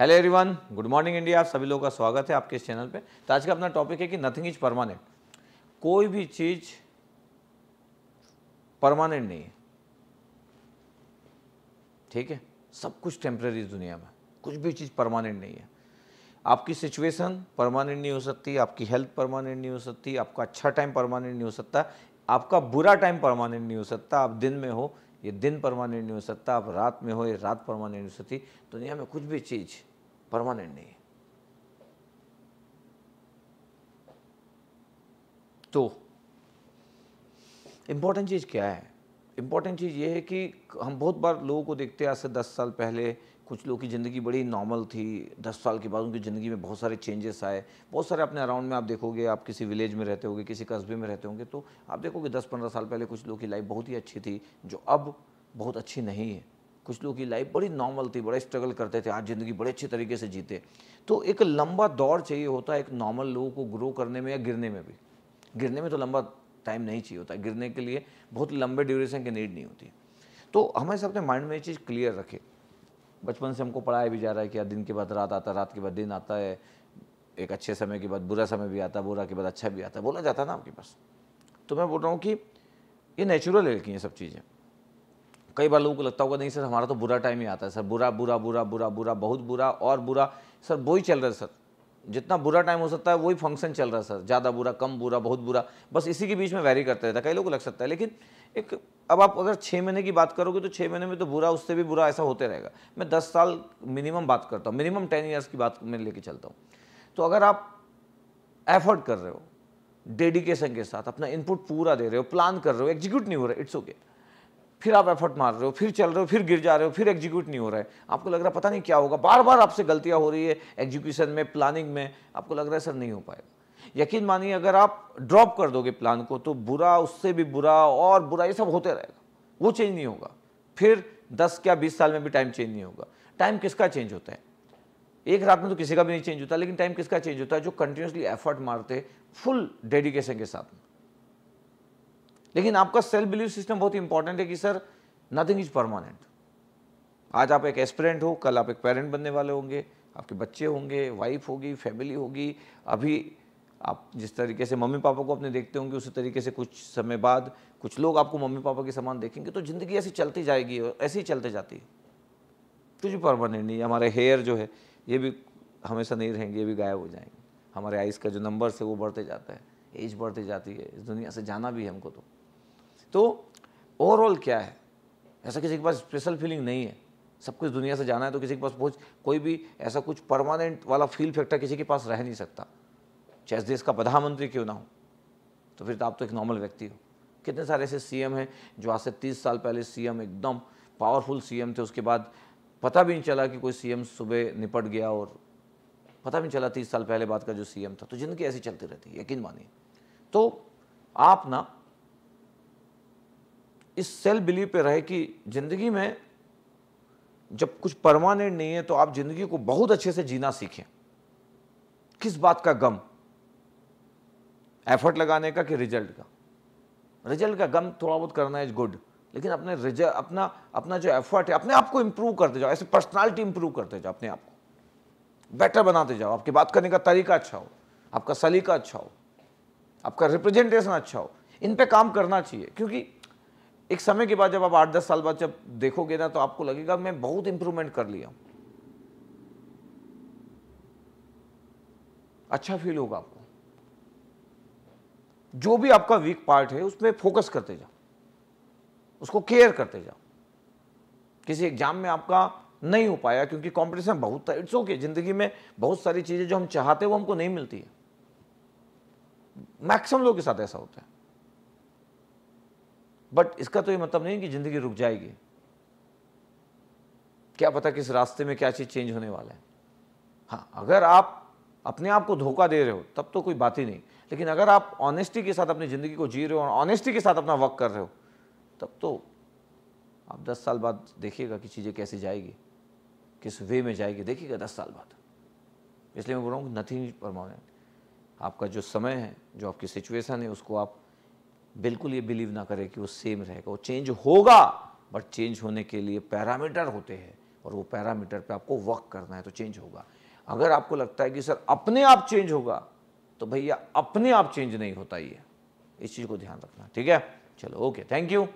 Hello everyone good morning India आप सभी लोगों का स्वागत है आपके इस चैनल पे तो आज का अपना टॉपिक है कि नथिंग इज परमानेंट कोई भी चीज़ परमानेंट नहीं है ठीक है सब कुछ टेम्प्रेरी दुनिया में कुछ भी चीज़ परमानेंट नहीं है आपकी सिचुएशन परमानेंट नहीं हो सकती आपकी हेल्थ परमानेंट नहीं हो सकती आपका अच्छा टाइम परमानेंट नहीं हो सकता आपका बुरा टाइम परमानेंट नहीं हो सकता आप दिन में हो ये दिन परमानेंट नहीं हो सकता आप रात में हो ये रात परमानेंट नहीं हो सकती दुनिया में कुछ भी चीज़ परमानेंट नहीं है तो इंपॉर्टेंट चीज़ क्या है इंपॉर्टेंट चीज़ ये है कि हम बहुत बार लोगों को देखते हैं आज से दस साल पहले कुछ लोगों की ज़िंदगी बड़ी नॉर्मल थी दस साल के बाद उनकी ज़िंदगी में बहुत सारे चेंजेस आए बहुत सारे अपने अराउंड में आप देखोगे आप किसी विलेज में रहते होगे किसी कस्बे में रहते होंगे तो आप देखोगे दस पंद्रह साल पहले कुछ लोगों की लाइफ बहुत ही अच्छी थी जो अब बहुत अच्छी नहीं है कुछ लोगों की लाइफ बड़ी नॉर्मल थी बड़ा स्ट्रगल करते थे आज ज़िंदगी बड़े अच्छे तरीके से जीते तो एक लंबा दौर चाहिए होता है एक नॉर्मल लोगों को ग्रो करने में या गिरने में भी गिरने में तो लंबा टाइम नहीं चाहिए होता गिरने के लिए बहुत लंबे ड्यूरेशन की नीड नहीं होती तो सब अपने माइंड में ये चीज़ क्लियर रखे बचपन से हमको पढ़ाया भी जा रहा है कि दिन के बाद रात आता है रात के बाद दिन आता है एक अच्छे समय के बाद बुरा समय भी आता है बुरा के बाद अच्छा भी आता है बोला जाता है ना आपके पास तो मैं बोल रहा हूँ कि ये नेचुरल है कि ये सब चीज़ें कई बार लोगों को लगता होगा नहीं सर हमारा तो बुरा टाइम ही आता है सर बुरा बुरा बुरा बुरा बुरा बहुत बुरा और बुरा सर वही चल रहा है सर जितना बुरा टाइम हो सकता है वही फंक्शन चल रहा है सर ज़्यादा बुरा कम बुरा बहुत बुरा बस इसी के बीच में वैरी करते रहता है कई लोगों को लग सकता है लेकिन एक अब आप अगर छः महीने की बात करोगे तो छः महीने में तो बुरा उससे भी बुरा ऐसा होते रहेगा मैं दस साल मिनिमम बात करता हूँ मिनिमम टेन ईयर्स की बात मैं लेके चलता हूँ तो अगर आप एफर्ट कर रहे हो डेडिकेशन के साथ अपना इनपुट पूरा दे रहे हो प्लान कर रहे हो एग्जीक्यूट नहीं हो रहा इट्स ओके okay. फिर आप एफर्ट मार रहे हो फिर चल रहे हो फिर गिर जा रहे हो फिर एग्जीक्यूट नहीं हो रहा है आपको लग रहा है पता नहीं क्या होगा बार बार आपसे गलतियाँ हो रही है एग्जीक्यूशन में प्लानिंग में आपको लग रहा है सर नहीं हो पाएगा यकीन मानिए अगर आप ड्रॉप कर दोगे प्लान को तो बुरा उससे भी बुरा और बुरा ये सब होते रहेगा वो चेंज नहीं होगा फिर दस क्या बीस साल में भी टाइम चेंज नहीं होगा टाइम किसका चेंज होता है एक रात में तो किसी का भी नहीं चेंज होता लेकिन टाइम किसका चेंज होता है जो कंटिन्यूसली एफर्ट मारते फुल डेडिकेशन के साथ में लेकिन आपका सेल्फ बिलीफ सिस्टम बहुत इंपॉर्टेंट है कि सर नथिंग इज परमानेंट आज आप एक एस्पिरेंट हो कल आप एक पेरेंट बनने वाले होंगे आपके बच्चे होंगे वाइफ होगी फैमिली होगी अभी आप जिस तरीके से मम्मी पापा को अपने देखते होंगे उसी तरीके से कुछ समय बाद कुछ लोग आपको मम्मी पापा के समान देखेंगे तो ज़िंदगी ऐसी चलती जाएगी ऐसे ही चलते जाती है कुछ भी परमानेंट नहीं हमारे हेयर जो है ये भी हमेशा नहीं रहेंगे ये भी गायब हो जाएंगे हमारे आइज़ का जो नंबर्स है वो बढ़ते जाता है एज बढ़ती जाती है इस दुनिया से जाना भी है हमको तो तो ओवरऑल क्या है ऐसा किसी के पास स्पेशल फीलिंग नहीं है सब कुछ दुनिया से जाना है तो किसी के पास पहुँच कोई भी ऐसा कुछ परमानेंट वाला फील फैक्टर किसी के पास रह नहीं सकता चाहे देश का प्रधानमंत्री क्यों ना हो तो फिर तो आप तो एक नॉर्मल व्यक्ति हो कितने सारे ऐसे सीएम हैं जो आज से तीस साल पहले सीएम एकदम पावरफुल सीएम थे उसके बाद पता भी नहीं चला कि कोई सीएम सुबह निपट गया और पता भी नहीं चला तीस साल पहले बाद का जो सीएम था तो ज़िंदगी ऐसी चलती रहती है यकीन मानिए तो आप ना इस सेल्फ बिलीव पे रहे कि ज़िंदगी में जब कुछ परमानेंट नहीं है तो आप ज़िंदगी को बहुत अच्छे से जीना सीखें किस बात का गम एफर्ट लगाने का कि रिजल्ट का रिजल्ट का गम थोड़ा बहुत करना इज गुड लेकिन अपने रिजल्ट अपना अपना जो एफर्ट है अपने आप को इंप्रूव करते जाओ ऐसे पर्सनालिटी इंप्रूव करते जाओ अपने आप को बेटर बनाते जाओ आपकी बात करने का तरीका अच्छा हो आपका सलीका अच्छा हो आपका रिप्रेजेंटेशन अच्छा हो इन पे काम करना चाहिए क्योंकि एक समय के बाद जब आप आठ दस साल बाद जब देखोगे ना तो आपको लगेगा मैं बहुत इंप्रूवमेंट कर लिया अच्छा फील होगा आपको जो भी आपका वीक पार्ट है उसमें फोकस करते जाओ उसको केयर करते जाओ किसी एग्जाम में आपका नहीं हो पाया क्योंकि कंपटीशन बहुत था इट्स ओके जिंदगी में बहुत सारी चीज़ें जो हम चाहते हैं वो हमको नहीं मिलती है मैक्सिमम लोगों के साथ ऐसा होता है बट इसका तो ये मतलब नहीं कि ज़िंदगी रुक जाएगी क्या पता किस रास्ते में क्या चीज़ चेंज होने वाला है हाँ अगर आप अपने आप को धोखा दे रहे हो तब तो कोई बात ही नहीं लेकिन अगर आप ऑनेस्टी के साथ अपनी ज़िंदगी को जी रहे हो और ऑनेस्टी के साथ अपना वर्क कर रहे हो तब तो आप दस साल बाद देखिएगा कि चीज़ें कैसे जाएगी किस वे में जाएगी देखिएगा दस साल बाद इसलिए मैं बोल रहा हूँ नथिंग परमानेंट आपका जो समय है जो आपकी सिचुएशन है उसको आप बिल्कुल ये बिलीव ना करें कि वो सेम रहेगा वो चेंज होगा बट चेंज होने के लिए पैरामीटर होते हैं और वो पैरामीटर पे आपको वर्क करना है तो चेंज होगा अगर आपको लगता है कि सर अपने आप चेंज होगा तो भैया अपने आप चेंज नहीं होता ये इस चीज़ को ध्यान रखना ठीक है चलो ओके थैंक यू